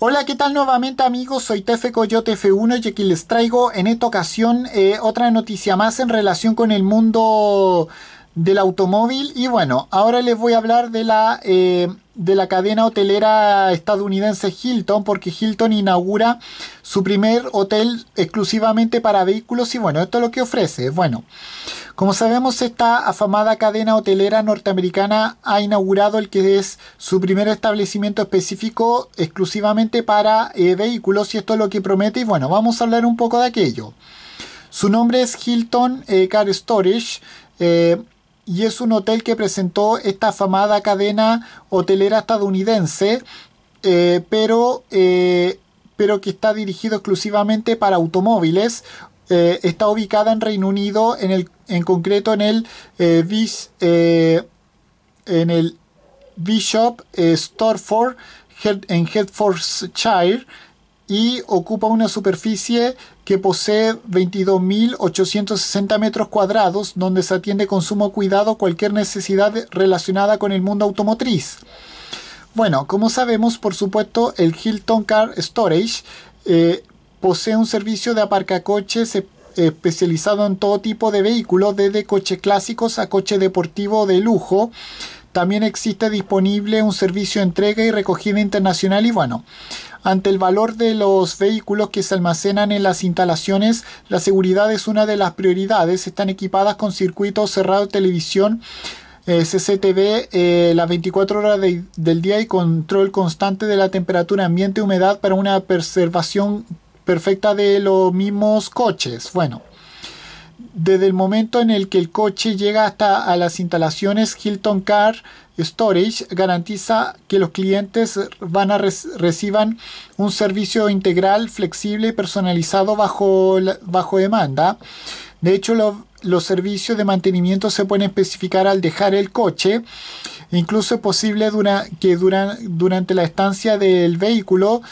Hola, ¿qué tal nuevamente amigos? Soy Tefe Coyote F1 y aquí les traigo en esta ocasión eh, otra noticia más en relación con el mundo del automóvil. Y bueno, ahora les voy a hablar de la... Eh, de la cadena hotelera estadounidense Hilton, porque Hilton inaugura su primer hotel exclusivamente para vehículos y bueno, esto es lo que ofrece. Bueno, como sabemos, esta afamada cadena hotelera norteamericana ha inaugurado el que es su primer establecimiento específico exclusivamente para eh, vehículos y esto es lo que promete y bueno, vamos a hablar un poco de aquello. Su nombre es Hilton eh, Car Storage. Eh, y es un hotel que presentó esta afamada cadena hotelera estadounidense, eh, pero, eh, pero que está dirigido exclusivamente para automóviles. Eh, está ubicada en Reino Unido, en, concreto en el, en el Bishop Storeford, en Hertfordshire y ocupa una superficie que posee 22.860 metros cuadrados, donde se atiende con sumo cuidado cualquier necesidad relacionada con el mundo automotriz. Bueno, como sabemos, por supuesto, el Hilton Car Storage eh, posee un servicio de aparcacoches eh, especializado en todo tipo de vehículos, desde coches clásicos a coche deportivo de lujo, también existe disponible un servicio de entrega y recogida internacional y bueno, ante el valor de los vehículos que se almacenan en las instalaciones, la seguridad es una de las prioridades. Están equipadas con circuitos cerrados, televisión, eh, CCTV, eh, las 24 horas del día y control constante de la temperatura, ambiente y humedad para una preservación perfecta de los mismos coches. Bueno desde el momento en el que el coche llega hasta las instalaciones Hilton Car Storage garantiza que los clientes van a reciban un servicio integral, flexible y personalizado bajo, bajo demanda. De hecho, los servicios de mantenimiento se pueden especificar al dejar el coche. Incluso es posible que durante la estancia del vehículo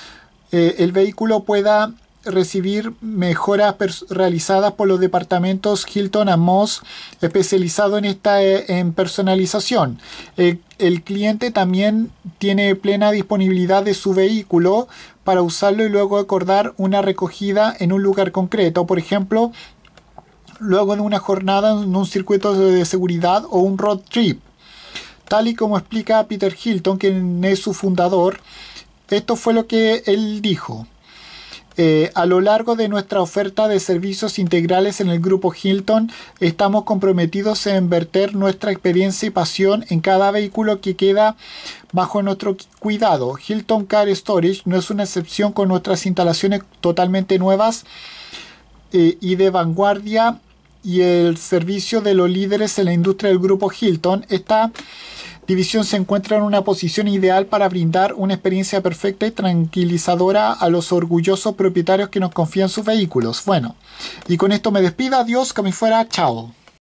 eh, el vehículo pueda recibir mejoras realizadas por los departamentos Hilton Amos, especializado en esta eh, en personalización. Eh, el, cliente también tiene plena disponibilidad de su vehículo para usarlo y luego acordar una recogida en un lugar concreto, por ejemplo, luego en una jornada en un circuito de seguridad o un road trip. Tal y como explica Peter Hilton, quien es su fundador, esto fue lo que él dijo. Eh, a lo largo de nuestra oferta de servicios integrales en el grupo Hilton, estamos comprometidos a invertir nuestra experiencia y pasión en cada vehículo que queda bajo nuestro cuidado. Hilton Car Storage no es una excepción con nuestras instalaciones totalmente nuevas eh, y de vanguardia y el servicio de los líderes en la industria del grupo Hilton está División se encuentra en una posición ideal para brindar una experiencia perfecta y tranquilizadora a los orgullosos propietarios que nos confían sus vehículos. Bueno, y con esto me despido. Adiós, que me fuera. Chao.